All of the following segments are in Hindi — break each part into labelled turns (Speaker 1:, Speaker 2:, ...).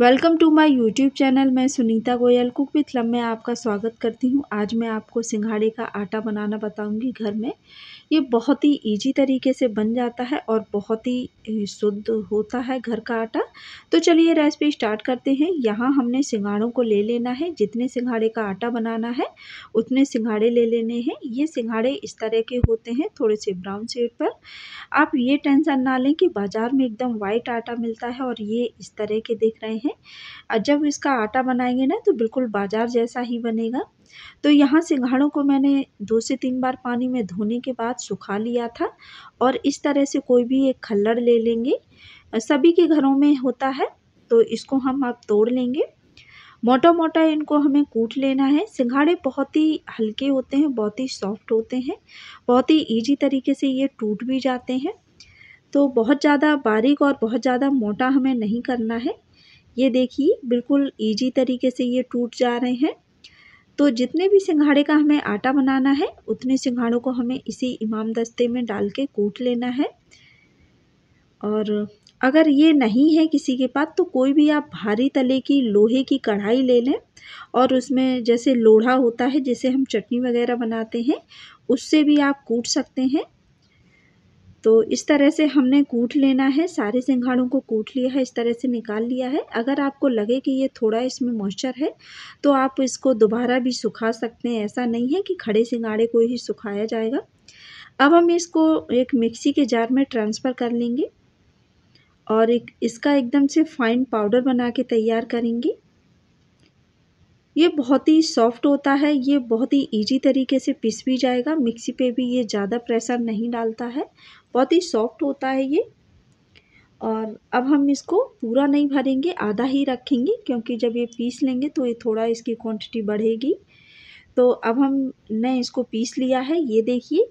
Speaker 1: welcome to my YouTube channel मैं सुनीता गोयल कुक विथ लम में आपका स्वागत करती हूँ आज मैं आपको सिंघाड़े का आटा बनाना बताऊँगी घर में ये बहुत ही इजी तरीके से बन जाता है और बहुत ही शुद्ध होता है घर का आटा तो चलिए रेसिपी स्टार्ट करते हैं यहाँ हमने सिंघाड़ों को ले लेना है जितने सिंघाड़े का आटा बनाना है उतने सिंघाड़े ले लेने हैं ये सिंघाड़े इस तरह के होते हैं थोड़े से ब्राउन शेड पर आप ये टेंसन ना लें कि बाज़ार में एकदम वाइट आटा मिलता है और ये इस तरह के देख रहे हैं हैं और जब इसका आटा बनाएंगे ना तो बिल्कुल बाजार जैसा ही बनेगा तो यहाँ सिंघाड़ों को मैंने दो से तीन बार पानी में धोने के बाद सुखा लिया था और इस तरह से कोई भी एक खल्लड़ ले लेंगे सभी के घरों में होता है तो इसको हम आप तोड़ लेंगे मोटा मोटा इनको हमें कूट लेना है सिंघाड़े बहुत ही हल्के होते हैं बहुत ही सॉफ्ट होते हैं बहुत ही ईजी तरीके से ये टूट भी जाते हैं तो बहुत ज़्यादा बारीक और बहुत ज़्यादा मोटा हमें नहीं करना है ये देखिए बिल्कुल इजी तरीके से ये टूट जा रहे हैं तो जितने भी सिंघाड़े का हमें आटा बनाना है उतने सिंघाड़ों को हमें इसी इमाम दस्ते में डाल के कूट लेना है और अगर ये नहीं है किसी के पास तो कोई भी आप भारी तले की लोहे की कढ़ाई ले लें और उसमें जैसे लोढ़ा होता है जिसे हम चटनी वगैरह बनाते हैं उससे भी आप कूट सकते हैं तो इस तरह से हमने कूट लेना है सारे सिंघाड़ों को कूट लिया है इस तरह से निकाल लिया है अगर आपको लगे कि ये थोड़ा इसमें मॉइस्चर है तो आप इसको दोबारा भी सुखा सकते हैं ऐसा नहीं है कि खड़े सिंघाड़े को ही सुखाया जाएगा अब हम इसको एक मिक्सी के जार में ट्रांसफ़र कर लेंगे और एक इसका एकदम से फाइन पाउडर बना के तैयार करेंगे ये बहुत ही सॉफ्ट होता है ये बहुत ही इजी तरीके से पिस भी जाएगा मिक्सी पे भी ये ज़्यादा प्रेशर नहीं डालता है बहुत ही सॉफ्ट होता है ये और अब हम इसको पूरा नहीं भरेंगे आधा ही रखेंगे क्योंकि जब ये पीस लेंगे तो ये थोड़ा इसकी क्वांटिटी बढ़ेगी तो अब हमने इसको पीस लिया है ये देखिए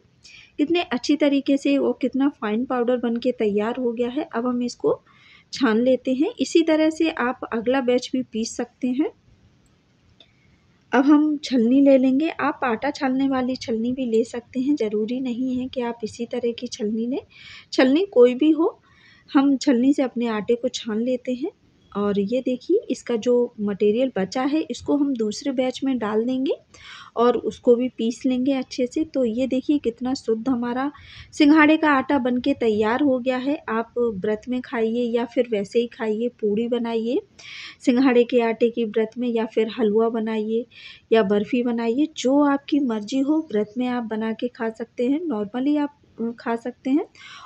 Speaker 1: कितने अच्छी तरीके से वो कितना फाइन पाउडर बन के तैयार हो गया है अब हम इसको छान लेते हैं इसी तरह से आप अगला बैच भी पीस सकते हैं अब हम छलनी ले लेंगे आप आटा छालने वाली छलनी भी ले सकते हैं ज़रूरी नहीं है कि आप इसी तरह की छलनी लें छलनी कोई भी हो हम छलनी से अपने आटे को छान लेते हैं और ये देखिए इसका जो मटेरियल बचा है इसको हम दूसरे बैच में डाल देंगे और उसको भी पीस लेंगे अच्छे से तो ये देखिए कितना शुद्ध हमारा सिंघाड़े का आटा बनके तैयार हो गया है आप व्रत में खाइए या फिर वैसे ही खाइए पूड़ी बनाइए सिंघाड़े के आटे की व्रत में या फिर हलवा बनाइए या बर्फ़ी बनाइए जो आपकी मर्ज़ी हो व्रत में आप बना के खा सकते हैं नॉर्मली आप खा सकते हैं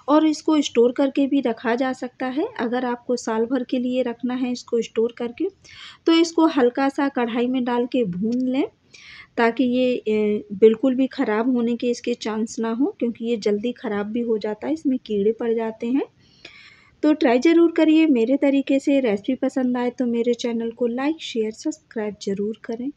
Speaker 1: और इसको स्टोर करके भी रखा जा सकता है अगर आपको साल भर के लिए रखना है इसको स्टोर करके तो इसको हल्का सा कढ़ाई में डाल के भून लें ताकि ये बिल्कुल भी ख़राब होने के इसके चांस ना हो क्योंकि ये जल्दी ख़राब भी हो जाता है इसमें कीड़े पड़ जाते हैं तो ट्राई ज़रूर करिए मेरे तरीके से रेसिपी पसंद आए तो मेरे चैनल को लाइक शेयर सब्सक्राइब ज़रूर करें